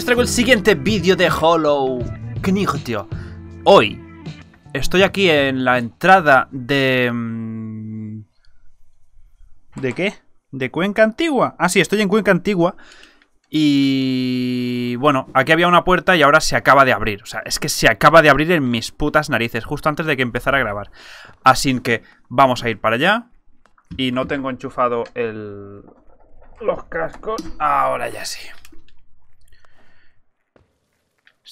os traigo el siguiente vídeo de Hollow tío Hoy estoy aquí en la entrada de... Mm, ¿De qué? ¿De Cuenca Antigua? Ah, sí, estoy en Cuenca Antigua. Y bueno, aquí había una puerta y ahora se acaba de abrir. O sea, es que se acaba de abrir en mis putas narices, justo antes de que empezara a grabar. Así que vamos a ir para allá. Y no tengo enchufado el... Los cascos. Ahora ya sí.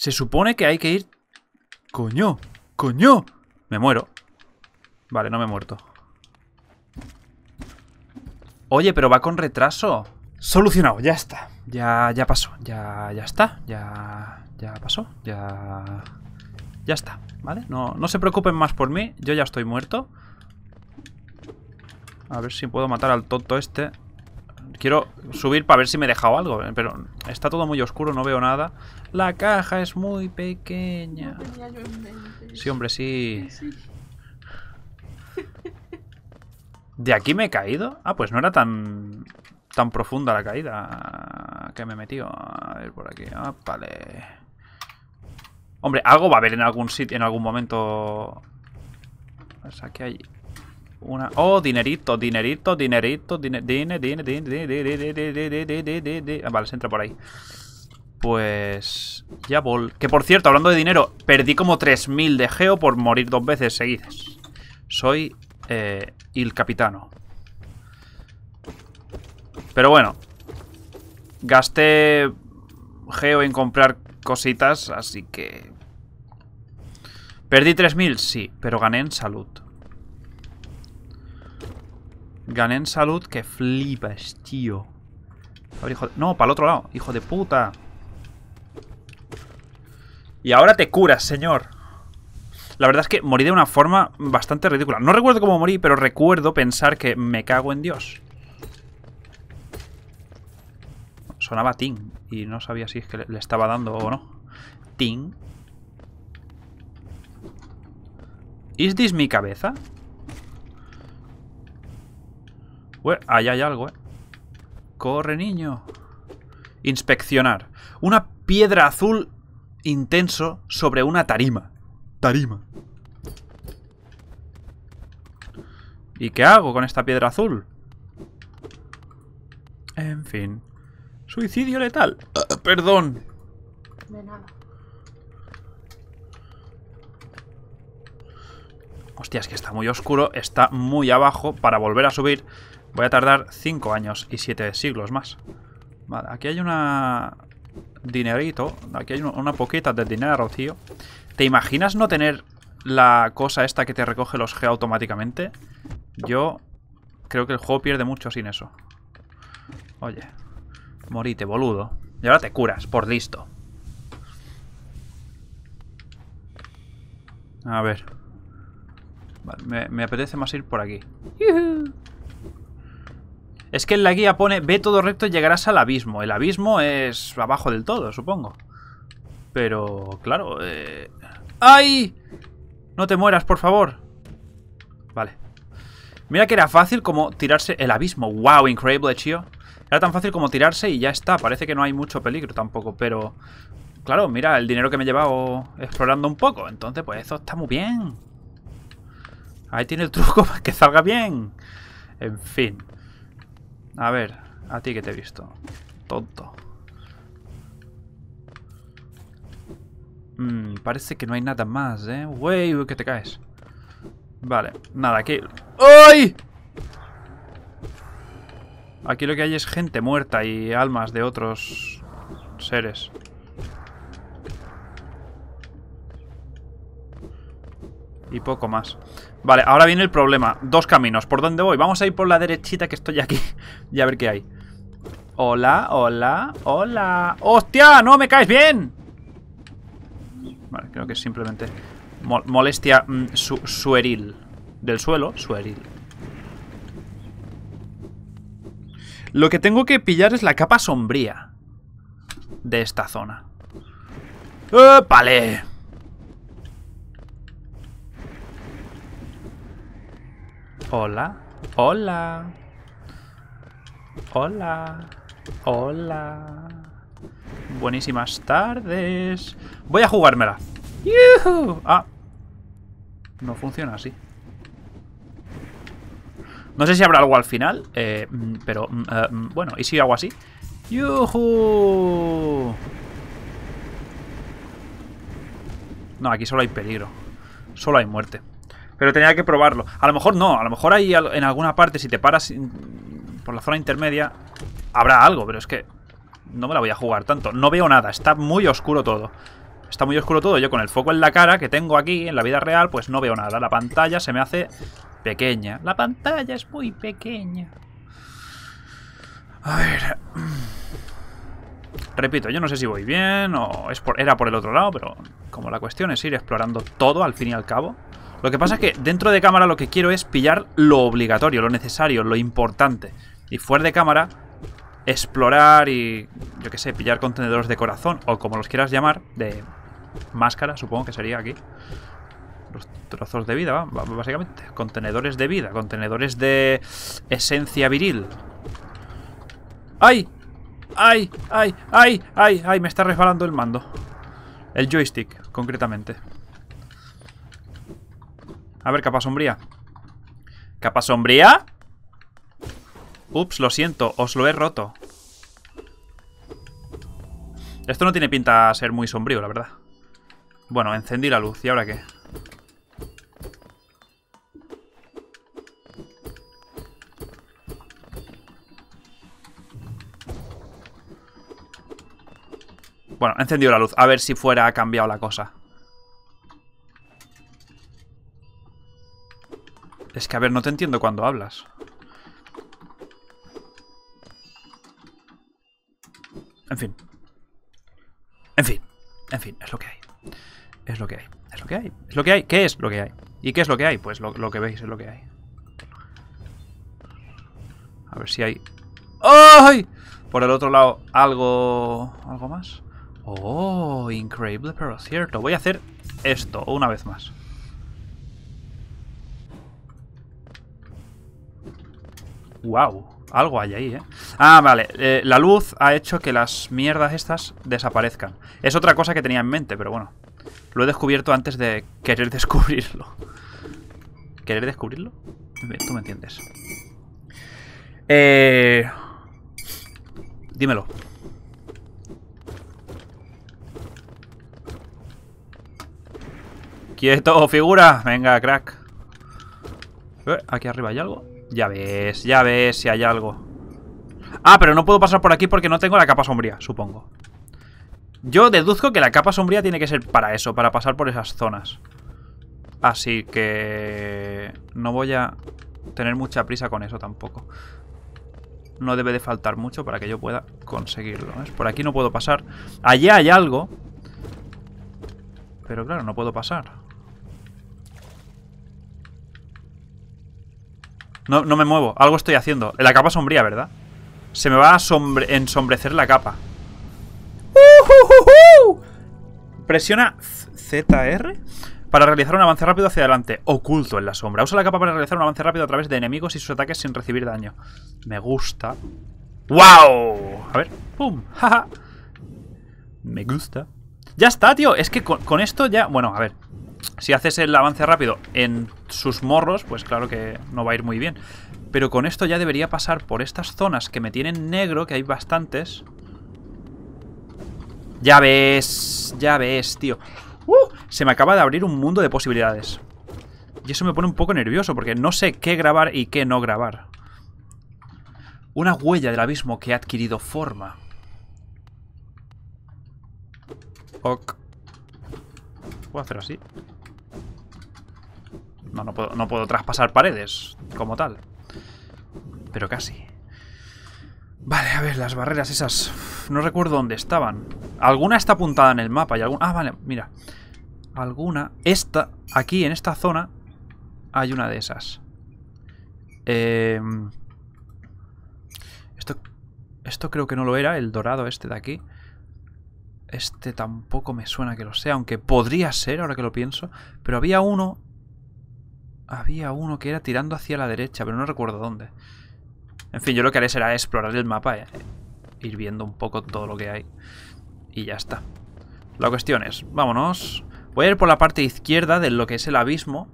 Se supone que hay que ir... ¡Coño! ¡Coño! Me muero. Vale, no me he muerto. Oye, pero va con retraso. Solucionado, ya está. Ya, ya pasó, ya, ya está, ya, ya pasó, ya, ya está, ¿vale? No, no se preocupen más por mí, yo ya estoy muerto. A ver si puedo matar al tonto este. Quiero subir para ver si me he dejado algo, eh, pero está todo muy oscuro, no veo nada. La caja es muy pequeña. Sí, hombre, sí. ¿De aquí me he caído? Ah, pues no era tan tan profunda la caída que me metió? A ver por aquí. Ah, vale. Hombre, algo va a haber en algún sitio, en algún momento. Pues a ver hay una... Oh, dinerito, dinerito, dinerito, dine, dine, dine Vale, se entra por ahí. Pues... Ya vol... Que por cierto, hablando de dinero, perdí como 3.000 de geo por morir dos veces seguidas. Soy... Eh, el capitano. Pero bueno. Gasté geo en comprar cositas, así que... ¿Perdí 3.000? Sí, pero gané en salud. Gané en salud que flipas, tío. A ver, hijo de... No, para el otro lado. Hijo de puta. Y ahora te curas, señor. La verdad es que morí de una forma bastante ridícula. No recuerdo cómo morí, pero recuerdo pensar que me cago en Dios. Sonaba ting. Y no sabía si es que le estaba dando o no. Ting. ¿Is this mi cabeza? ahí hay algo, ¿eh? Corre, niño. Inspeccionar. Una piedra azul intenso sobre una tarima. Tarima. ¿Y qué hago con esta piedra azul? En fin. Suicidio letal. Ah, perdón. Hostia, es que está muy oscuro, está muy abajo para volver a subir. Voy a tardar 5 años y 7 siglos más. Vale, aquí hay una... Dinerito. Aquí hay una poquita de dinero, tío. ¿Te imaginas no tener la cosa esta que te recoge los G automáticamente? Yo creo que el juego pierde mucho sin eso. Oye, morite, boludo. Y ahora te curas, por listo. A ver. Vale, me, apetece más ir por aquí. Es que en la guía pone, ve todo recto y llegarás al abismo. El abismo es abajo del todo, supongo. Pero, claro... Eh... ¡Ay! No te mueras, por favor. Vale. Mira que era fácil como tirarse el abismo. ¡Wow! Increíble, tío. Era tan fácil como tirarse y ya está. Parece que no hay mucho peligro tampoco, pero... Claro, mira, el dinero que me he llevado explorando un poco. Entonces, pues eso está muy bien. Ahí tiene el truco para que salga bien. En fin. A ver, a ti que te he visto. Tonto. Mm, parece que no hay nada más, ¿eh? Wey, que te caes. Vale, nada, aquí... ¡Ay! Aquí lo que hay es gente muerta y almas de otros seres. Y poco más. Vale, ahora viene el problema. Dos caminos. ¿Por dónde voy? Vamos a ir por la derechita que estoy aquí. y a ver qué hay. Hola, hola, hola. ¡Hostia! ¡No me caes bien! Vale, creo que es simplemente molestia mm, sueril. Del suelo, sueril. Lo que tengo que pillar es la capa sombría de esta zona. vale Hola. Hola. Hola. Hola. Buenísimas tardes. Voy a jugármela. ¡Yuhu! Ah. No funciona así. No sé si habrá algo al final, eh, mm, pero mm, eh, mm, bueno, ¿y si hago así? ¡Yuhu! No, aquí solo hay peligro. Solo hay muerte. Pero tenía que probarlo. A lo mejor no, a lo mejor ahí en alguna parte, si te paras por la zona intermedia, habrá algo, pero es que no me la voy a jugar tanto. No veo nada, está muy oscuro todo. Está muy oscuro todo. Yo con el foco en la cara que tengo aquí, en la vida real, pues no veo nada. La pantalla se me hace pequeña. La pantalla es muy pequeña. A ver... Repito, yo no sé si voy bien o es era por el otro lado, pero como la cuestión es ir explorando todo al fin y al cabo, lo que pasa es que dentro de cámara lo que quiero es pillar lo obligatorio, lo necesario, lo importante. Y fuera de cámara, explorar y, yo qué sé, pillar contenedores de corazón, o como los quieras llamar, de máscara, supongo que sería aquí. Los trozos de vida, básicamente. Contenedores de vida, contenedores de esencia viril. ¡Ay! ¡Ay! ¡Ay! ¡Ay! ¡Ay! ¡Ay! Me está resbalando el mando. El joystick, concretamente. A ver, capa sombría. ¿Capa sombría? Ups, lo siento, os lo he roto. Esto no tiene pinta a ser muy sombrío, la verdad. Bueno, encendí la luz. ¿Y ahora qué? Bueno, encendí la luz. A ver si fuera ha cambiado la cosa. Es que, a ver, no te entiendo cuando hablas. En fin. En fin. En fin, es lo que hay. Es lo que hay. Es lo que hay. Es lo que hay. ¿Qué es lo que hay? ¿Y qué es lo que hay? Pues lo, que veis es lo que hay. A ver si hay... ¡Ay! Por el otro lado, algo... ¿Algo más? ¡Oh! Increíble, pero cierto. Voy a hacer esto una vez más. ¡Wow! Algo hay ahí, ¿eh? Ah, vale. Eh, la luz ha hecho que las mierdas estas desaparezcan. Es otra cosa que tenía en mente, pero bueno. Lo he descubierto antes de querer descubrirlo. ¿Querer descubrirlo? Tú me entiendes. Eh... Dímelo. ¡Quieto, figura! Venga, crack. Eh, aquí arriba hay algo. Ya ves, ya ves si hay algo. Ah, pero no puedo pasar por aquí porque no tengo la capa sombría, supongo. Yo deduzco que la capa sombría tiene que ser para eso, para pasar por esas zonas. Así que... No voy a tener mucha prisa con eso tampoco. No debe de faltar mucho para que yo pueda conseguirlo. Por aquí no puedo pasar. Allá hay algo. Pero claro, no puedo pasar. No, me muevo. Algo estoy haciendo. La capa sombría, ¿verdad? Se me va a ensombrecer la capa. Uh, Presiona ZR para realizar un avance rápido hacia adelante, oculto en la sombra. Usa la capa para realizar un avance rápido a través de enemigos y sus ataques sin recibir daño. Me gusta. ¡Wow! A ver, ¡pum! ¡Jaja! Me gusta. Ya está, tío. Es que con esto ya... Bueno, a ver si haces el avance rápido en sus morros, pues claro que no va a ir muy bien. Pero con esto ya debería pasar por estas zonas que me tienen negro, que hay bastantes. Ya ves, ya ves, tío. Uh, se me acaba de abrir un mundo de posibilidades. Y eso me pone un poco nervioso, porque no sé qué grabar y qué no grabar. Una huella del abismo que ha adquirido forma. Ok. ¿Puedo hacer así? No, no puedo, no puedo traspasar paredes como tal. Pero casi. Vale, a ver, las barreras esas... No recuerdo dónde estaban. Alguna está apuntada en el mapa y alguna... Ah, vale, mira. Alguna... Esta, aquí, en esta zona, hay una de esas. Em, esto, esto creo que no lo era, el dorado este de aquí. Este tampoco me suena que lo sea, aunque podría ser, ahora que lo pienso. Pero había uno... Había uno que era tirando hacia la derecha, pero no recuerdo dónde. En fin, yo lo que haré será explorar el mapa, eh, ir viendo un poco todo lo que hay. Y ya está. La cuestión es, vámonos. Voy a ir por la parte izquierda de lo que es el abismo.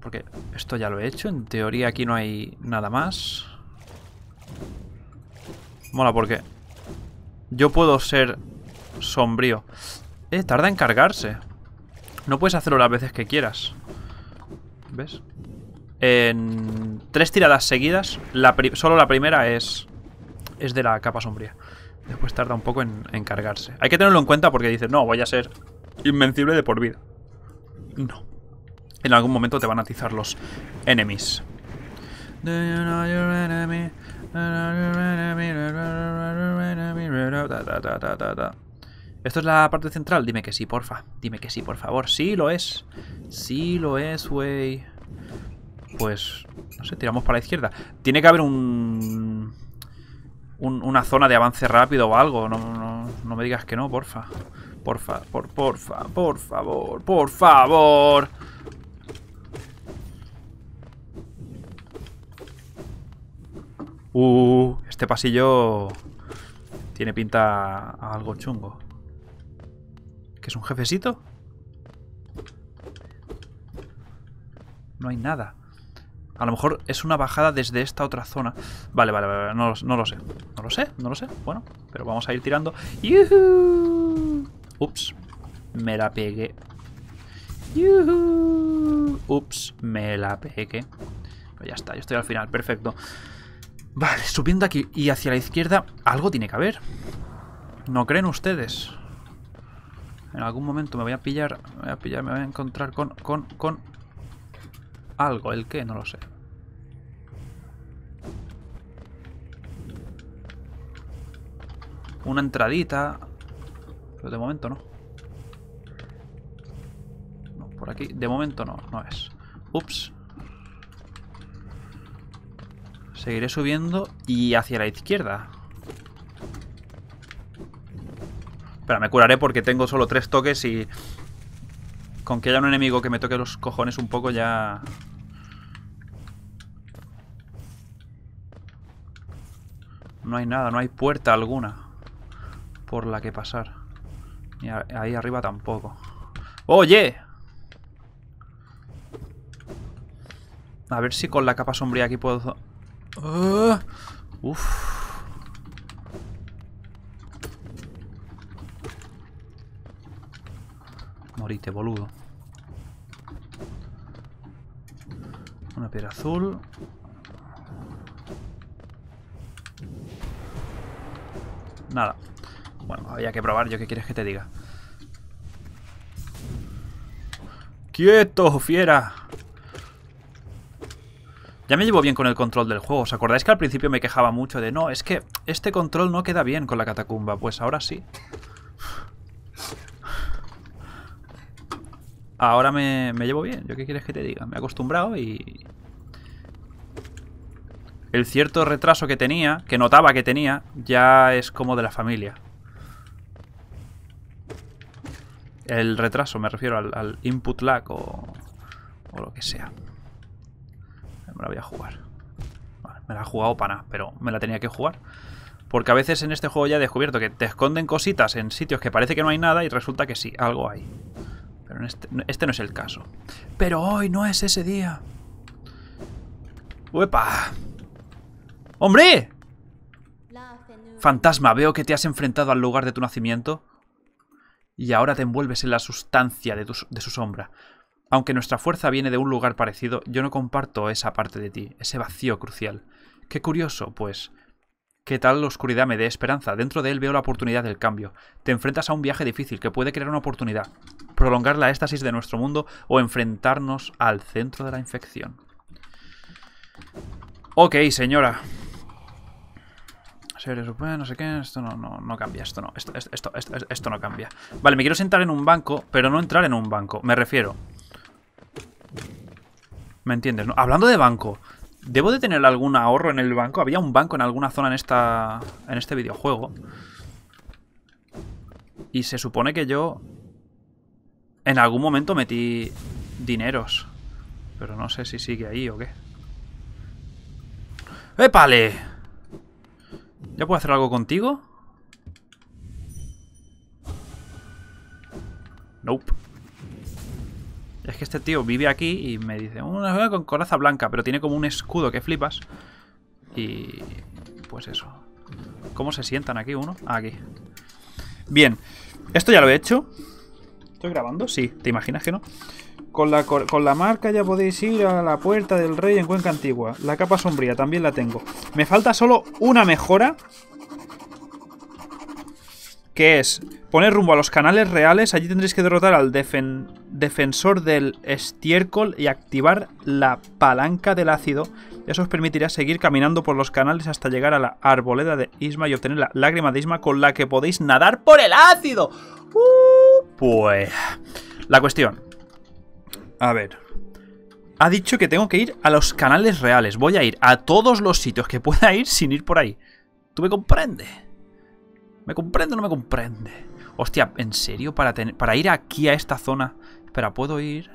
Porque esto ya lo he hecho. En teoría aquí no hay nada más. Mola porque yo puedo ser sombrío. Eh, tarda en cargarse. No puedes hacerlo las veces que quieras. ¿Ves? En tres tiradas seguidas, solo la primera es, es de la capa sombría. Después tarda un poco en, cargarse. Hay que tenerlo en cuenta porque dices, no, voy a ser invencible de por vida. No. En algún momento te van a atizar los enemies. ¿Esto es la parte central? Dime que sí, porfa. Dime que sí, por favor. Sí lo es. Sí lo es, güey. Pues, no sé, tiramos para la izquierda. Tiene que haber un... una zona de avance rápido o algo. No, me digas que no, porfa. Porfa, por, porfa, por favor, por favor. Uh, este pasillo tiene pinta a algo chungo. ¿Que es un jefecito? No hay nada. A lo mejor es una bajada desde esta otra zona. Vale, vale, vale, no, lo sé. No lo sé, no lo sé. Bueno, pero vamos a ir tirando. Ups, me la pegué. Ups, me la pegué. ya está, yo estoy al final, perfecto. Vale, subiendo aquí y hacia la izquierda algo tiene que haber. ¿No creen ustedes? En algún momento me voy a pillar, me voy a pillar, me voy a encontrar con, con, con algo. ¿El qué? No lo sé. Una entradita. Pero de momento no. No, por aquí. De momento no, no es. Ups. Seguiré subiendo y hacia la izquierda. Pero me curaré porque tengo solo tres toques y... Con que haya un enemigo que me toque los cojones un poco ya... No hay nada, no hay puerta alguna por la que pasar. Y ahí arriba tampoco. ¡Oye! A ver si con la capa sombría aquí puedo Uh, uf. Morite, boludo. Una piedra azul. Nada. Bueno, había que probar. ¿Yo qué quieres que te diga? ¡Quieto, fiera! Ya me llevo bien con el control del juego. ¿Os acordáis que al principio me quejaba mucho de no, es que este control no queda bien con la catacumba? Pues ahora sí. Ahora me, llevo bien. ¿Yo qué quieres que te diga? Me he acostumbrado y... El cierto retraso que tenía, que notaba que tenía, ya es como de la familia. El retraso, me refiero al, al input lag o, o lo que sea me la voy a jugar. me la he jugado para nada, pero me la tenía que jugar. Porque a veces en este juego ya he descubierto que te esconden cositas en sitios que parece que no hay nada y resulta que sí, algo hay. Pero este, este, no es el caso. Pero hoy no es ese día. ¡Uepa! ¡Hombre! Fantasma, veo que te has enfrentado al lugar de tu nacimiento y ahora te envuelves en la sustancia de, de su sombra. Aunque nuestra fuerza viene de un lugar parecido, yo no comparto esa parte de ti, ese vacío crucial. Qué curioso, pues. ¿Qué tal la oscuridad me dé esperanza? Dentro de él veo la oportunidad del cambio. Te enfrentas a un viaje difícil que puede crear una oportunidad, prolongar la éxtasis de nuestro mundo o enfrentarnos al centro de la infección. Ok, señora. no sé qué, esto no, no cambia, esto no, esto, esto, esto, esto no cambia. Vale, me quiero sentar en un banco, pero no entrar en un banco, me refiero. ¿Me entiendes? Hablando de banco, ¿debo de tener algún ahorro en el banco? Había un banco en alguna zona en, esta, en este videojuego. Y se supone que yo en algún momento metí dineros. Pero no sé si sigue ahí o qué. ¡Épale! ¿Ya puedo hacer algo contigo? Nope. Es que este tío vive aquí y me dice, una con coraza blanca, pero tiene como un escudo que flipas. Y pues eso. ¿Cómo se sientan aquí uno? Ah, aquí. Bien, esto ya lo he hecho. ¿Estoy grabando? Sí, ¿te imaginas que no? Con la, con la marca ya podéis ir a la puerta del rey en Cuenca Antigua. La capa sombría también la tengo. Me falta solo una mejora que es poner rumbo a los canales reales. Allí tendréis que derrotar al defensor del estiércol y activar la palanca del ácido. Eso os permitirá seguir caminando por los canales hasta llegar a la arboleda de Isma y obtener la lágrima de Isma con la que podéis nadar por el ácido. Uh, pues... La cuestión. A ver. Ha dicho que tengo que ir a los canales reales. Voy a ir a todos los sitios que pueda ir sin ir por ahí. ¿Tú me comprendes? ¿Me comprende o no me comprende? Hostia, ¿en serio? Para, para ir aquí a esta zona. Espera, ¿puedo ir?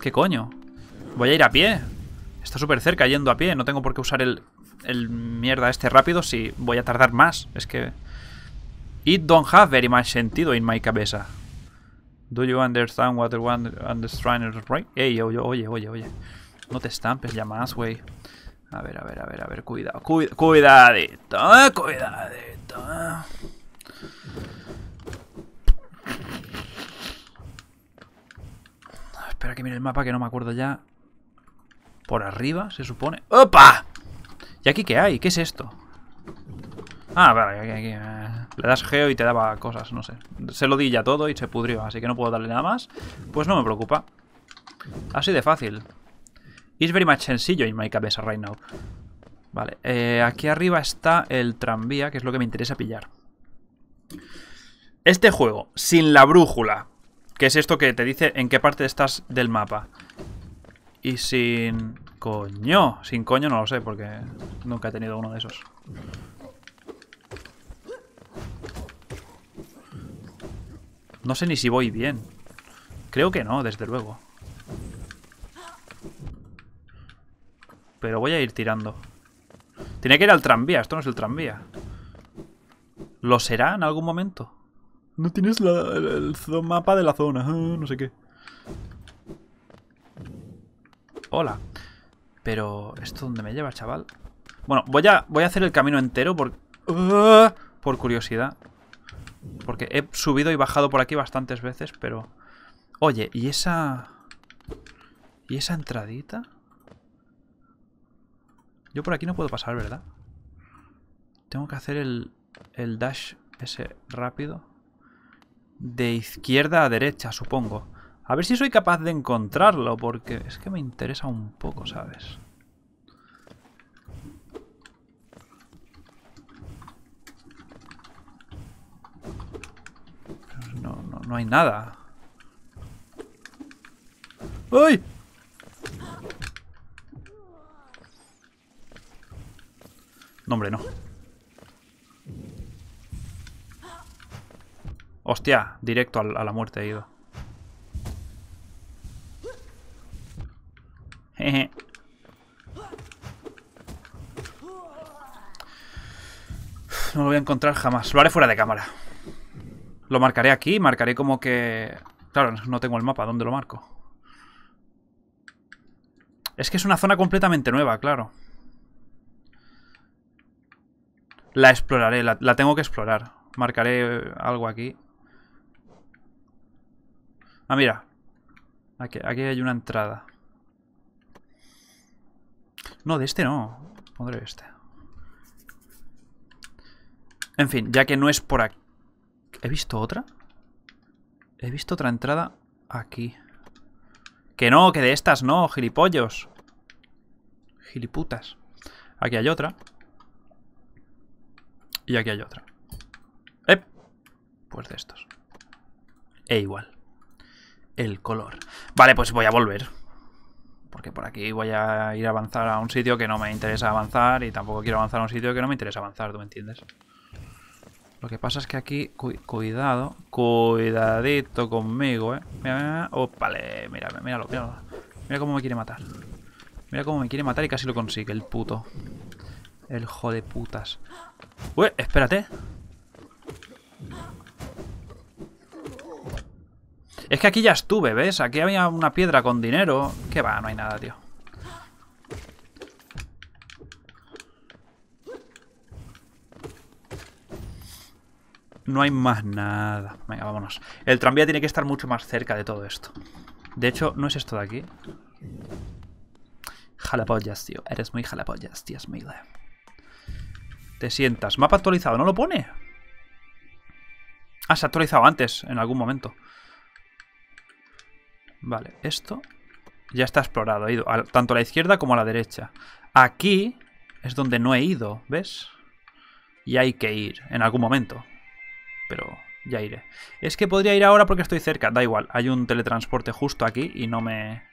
¿Qué coño? Voy a ir a pie. Está súper cerca yendo a pie. No tengo por qué usar el, el mierda este rápido si voy a tardar más. Es que... It don't have very much sentido in my cabeza. Do you understand what the one understand right? Ey, oye, oye, oye, oye. No te estampes ya más, güey. A ver, a ver, a ver, a ver, cuidado, cuidadito, eh, cuidadito. Eh. Espera que mire el mapa que no me acuerdo ya. Por arriba, se supone. ¡Opa! ¿Y aquí qué hay? ¿Qué es esto? Ah, vale, aquí, aquí. Eh. Le das geo y te daba cosas, no sé. Se lo di ya todo y se pudrió, así que no puedo darle nada más. Pues no me preocupa. Así de fácil. Es very much sencillo in my cabeza right now. Vale, eh, aquí arriba está el tranvía, que es lo que me interesa pillar. Este juego, sin la brújula, que es esto que te dice en qué parte estás del mapa. Y sin... Coño, sin coño no lo sé, porque nunca he tenido uno de esos. No sé ni si voy bien. Creo que no, desde luego. Pero voy a ir tirando. Tiene que ir al tranvía. Esto no es el tranvía. ¿Lo será en algún momento? No tienes el, mapa de la zona. Ah, no sé qué. Hola. Pero, ¿esto dónde me lleva, chaval? Bueno, voy a, voy a hacer el camino entero por, ah, por curiosidad. Porque he subido y bajado por aquí bastantes veces, pero... Oye, ¿y esa... ¿Y esa entradita? Yo por aquí no puedo pasar, ¿verdad? Tengo que hacer el, el dash ese rápido. De izquierda a derecha, supongo. A ver si soy capaz de encontrarlo, porque es que me interesa un poco, ¿sabes? No, no, no hay nada. ¡Uy! hombre, no. Hostia, directo a la muerte he ido. Jeje. No lo voy a encontrar jamás. Lo haré fuera de cámara. Lo marcaré aquí, marcaré como que... Claro, no tengo el mapa, ¿dónde lo marco? Es que es una zona completamente nueva, claro. La exploraré, la, tengo que explorar. Marcaré algo aquí. Ah, mira. Aquí, aquí hay una entrada. No, de este no. Pondré este. En fin, ya que no es por aquí. ¿He visto otra? He visto otra entrada aquí. Que no, que de estas no, gilipollos. Giliputas. Aquí hay otra. Y aquí hay otra. Pues de estos. E igual. El color. Vale, pues voy a volver. Porque por aquí voy a ir a avanzar a un sitio que no me interesa avanzar. Y tampoco quiero avanzar a un sitio que no me interesa avanzar, ¿tú me entiendes? Lo que pasa es que aquí, cuidado, cuidadito conmigo, eh. Mira, mira, mira. Opale, Mira cómo me quiere matar. Mira cómo me quiere matar y casi lo consigue, el puto. El jodeputas. putas. espérate. Es que aquí ya estuve, ¿ves? Aquí había una piedra con dinero. Que va, no hay nada, tío. No hay más nada. Venga, vámonos. El tranvía tiene que estar mucho más cerca de todo esto. De hecho, ¿no es esto de aquí? Jalapollas, tío. Eres muy jalapollas, tío. Es te sientas. Mapa actualizado, ¿no lo pone? Ah, se ha actualizado antes, en algún momento. Vale, esto ya está explorado. He ido tanto a la izquierda como a la derecha. Aquí es donde no he ido, ¿ves? Y hay que ir en algún momento. Pero ya iré. Es que podría ir ahora porque estoy cerca. Da igual, hay un teletransporte justo aquí y no me...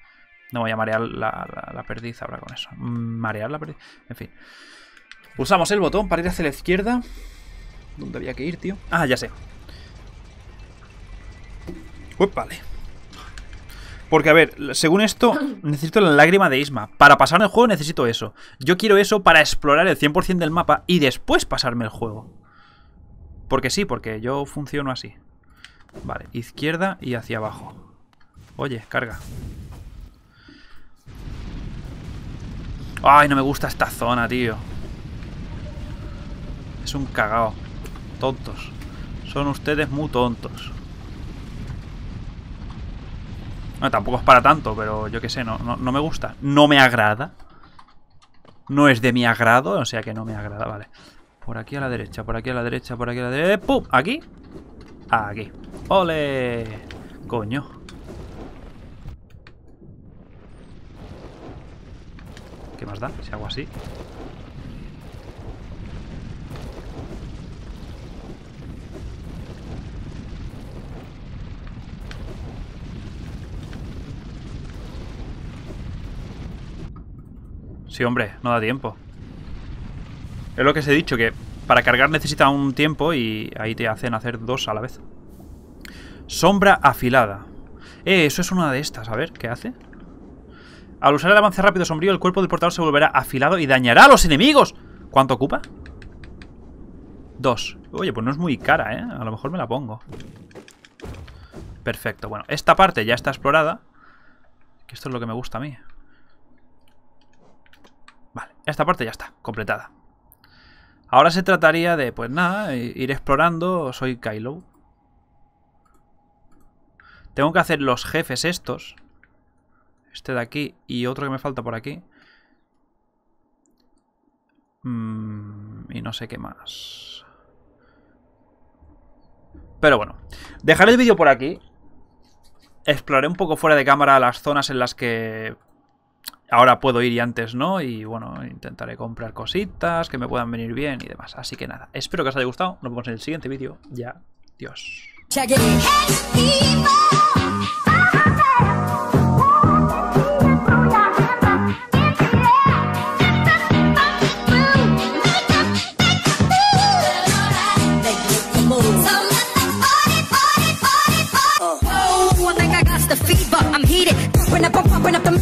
No voy a marear la, la perdiz ahora con eso. Marear la perdiz. En fin. Usamos el botón para ir hacia la izquierda. ¿Dónde había que ir, tío? Ah, ya sé. Pues vale. Porque, a ver, según esto, necesito la lágrima de Isma. Para pasarme el juego necesito eso. Yo quiero eso para explorar el 100% del mapa y después pasarme el juego. Porque sí, porque yo funciono así. Vale, izquierda y hacia abajo. Oye, carga. Ay, no me gusta esta zona, tío. Es un cagao. Tontos. Son ustedes muy tontos. No, tampoco es para tanto, pero yo qué sé, no, no, no, me gusta. No me agrada. No es de mi agrado, o sea que no me agrada, vale. Por aquí a la derecha, por aquí a la derecha, por aquí a la derecha. ¡Eh, ¡Pum! Aquí. Aquí. ¡Ole! Coño. ¿Qué más da? Si hago así. Sí, hombre, no da tiempo. Es lo que os he dicho, que para cargar necesita un tiempo y ahí te hacen hacer dos a la vez. Sombra afilada. Eh, eso es una de estas. A ver, ¿qué hace? Al usar el avance rápido sombrío, el cuerpo del portador se volverá afilado y dañará a los enemigos. ¿Cuánto ocupa? Dos. Oye, pues no es muy cara, ¿eh? A lo mejor me la pongo. Perfecto. Bueno, esta parte ya está explorada. Que esto es lo que me gusta a mí. Esta parte ya está, completada. Ahora se trataría de, pues nada, ir explorando. Soy Kylo. Tengo que hacer los jefes estos. Este de aquí y otro que me falta por aquí. Mm, y no sé qué más. Pero bueno, dejaré el vídeo por aquí. Exploraré un poco fuera de cámara las zonas en las que ahora puedo ir y antes no. Y bueno, intentaré comprar cositas que me puedan venir bien y demás. Así que nada, espero que os haya gustado. Nos vemos en el siguiente vídeo. Ya, Dios. Oh. Oh,